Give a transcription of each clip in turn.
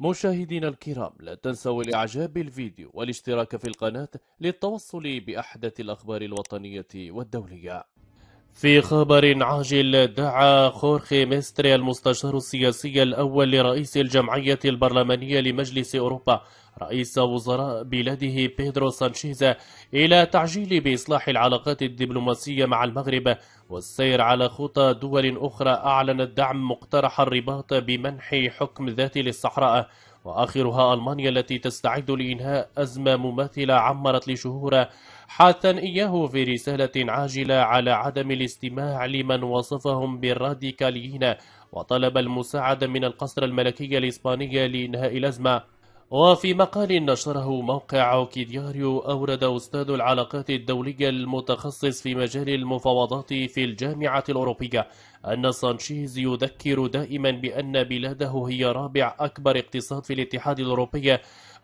مشاهدينا الكرام لا تنسوا الاعجاب بالفيديو والاشتراك في القناة للتوصل بأحدث الأخبار الوطنية والدولية في خبر عاجل دعا خورخي ميستري المستشار السياسي الأول لرئيس الجمعية البرلمانية لمجلس أوروبا رئيس وزراء بلاده بيدرو سانشيز إلى تعجيل بإصلاح العلاقات الدبلوماسية مع المغرب والسير على خطى دول أخرى أعلن الدعم مقترح الرباط بمنح حكم ذاتي للصحراء وآخرها ألمانيا التي تستعد لإنهاء أزمة مماثلة عمرت لشهور حاثا إياه في رسالة عاجلة على عدم الاستماع لمن وصفهم بالراديكاليين وطلب المساعدة من القصر الملكي الإسباني لإنهاء الأزمة وفي مقال نشره موقع أوكيدياريو أورد أستاذ العلاقات الدولية المتخصص في مجال المفاوضات في الجامعة الأوروبية أن سانشيز يذكر دائما بأن بلاده هي رابع أكبر اقتصاد في الاتحاد الأوروبي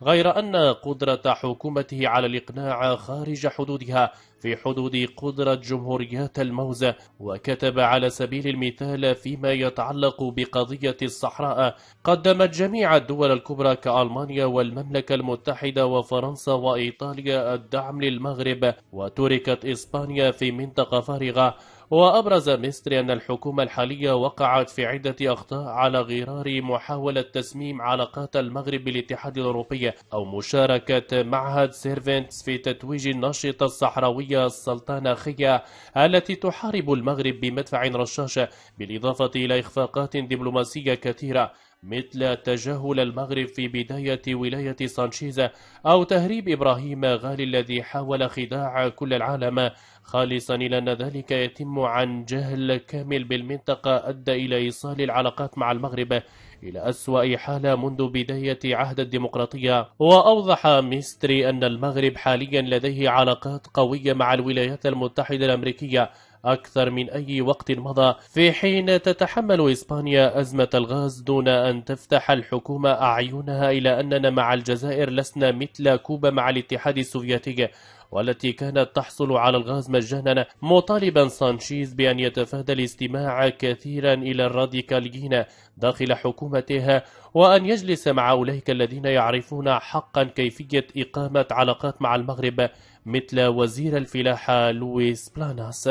غير أن قدرة حكومته على الإقناع خارج حدودها في حدود قدرة جمهوريات الموز وكتب على سبيل المثال فيما يتعلق بقضية الصحراء قدمت جميع الدول الكبرى كألمانيا والمملكة المتحدة وفرنسا وإيطاليا الدعم للمغرب وتركت إسبانيا في منطقة فارغة وأبرز مستري أن الحكومة الحالية وقعت في عدة أخطاء على غرار محاولة تسميم علاقات المغرب بالاتحاد الأوروبي أو مشاركة معهد سيرفنتس في تتويج الناشطة الصحراوية السلطانة خيا التي تحارب المغرب بمدفع رشاش بالإضافة إلى إخفاقات دبلوماسية كثيرة مثل تجاهل المغرب في بداية ولاية سانشيز أو تهريب إبراهيم غالي الذي حاول خداع كل العالم خالصا إلى أن ذلك يتم عن جهل كامل بالمنطقة أدى إلى إيصال العلاقات مع المغرب إلى أسوأ حالة منذ بداية عهد الديمقراطية وأوضح ميستري أن المغرب حاليا لديه علاقات قوية مع الولايات المتحدة الأمريكية أكثر من أي وقت مضى في حين تتحمل إسبانيا أزمة الغاز دون أن تفتح الحكومة أعينها إلى أننا مع الجزائر لسنا مثل كوبا مع الاتحاد السوفيتي والتي كانت تحصل على الغاز مجانا مطالبا سانشيز بأن يتفادى الاستماع كثيرا إلى الراديكاليين داخل حكومتها وأن يجلس مع أولئك الذين يعرفون حقا كيفية إقامة علاقات مع المغرب مثل وزير الفلاحة لويس بلاناس